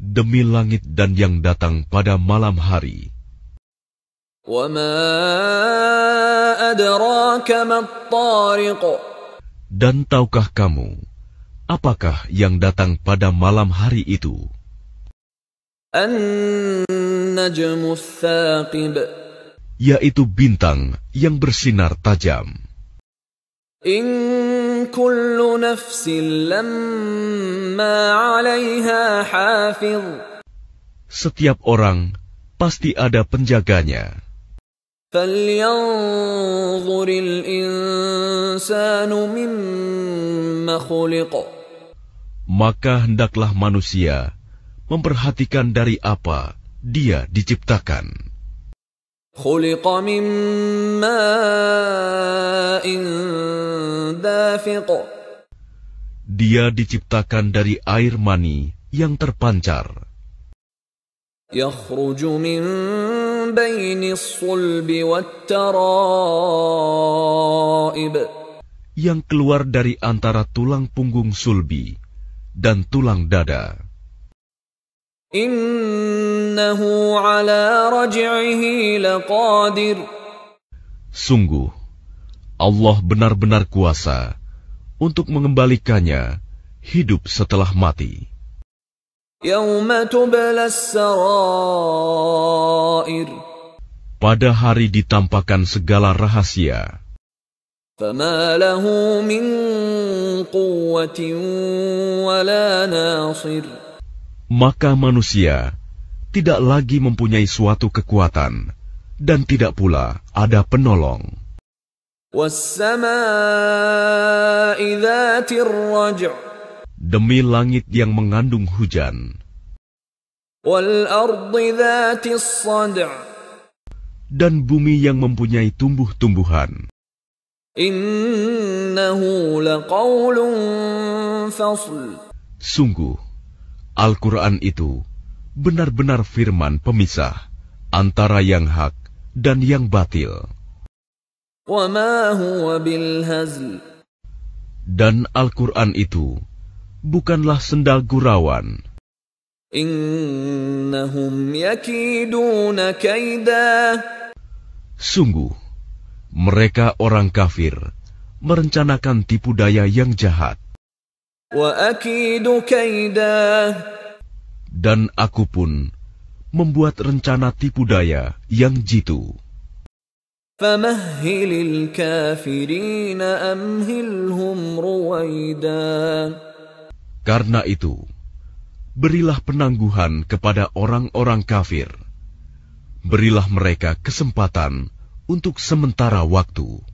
Demi langit dan yang datang pada malam hari. Dan tahukah kamu, apakah yang datang pada malam hari itu? Yaitu bintang yang bersinar tajam. كل نفس لما عليها حافظ Setiap orang pasti ada penjaganya. فلينظر الإنسان مما خلق Maka hendaklah manusia memperhatikan dari apa dia diciptakan. Dia diciptakan dari air mani yang terpancar. yang keluar dari antara tulang punggung sulbi dan tulang dada. Innahu ala raj'ihi laqadir. Sungguh, Allah benar-benar kuasa untuk mengembalikannya hidup setelah mati. Pada hari ditampakkan segala rahasia. nasir maka manusia tidak lagi mempunyai suatu kekuatan dan tidak pula ada penolong. Demi langit yang mengandung hujan. Dan bumi yang mempunyai tumbuh-tumbuhan. Sungguh, Al-Quran itu benar-benar firman pemisah antara yang hak dan yang batil. Dan Al-Quran itu bukanlah sendal gurauan. Sungguh, mereka orang kafir merencanakan tipu daya yang jahat. Dan aku pun membuat rencana tipu daya yang jitu. Karena itu, berilah penangguhan kepada orang-orang kafir. Berilah mereka kesempatan untuk sementara waktu.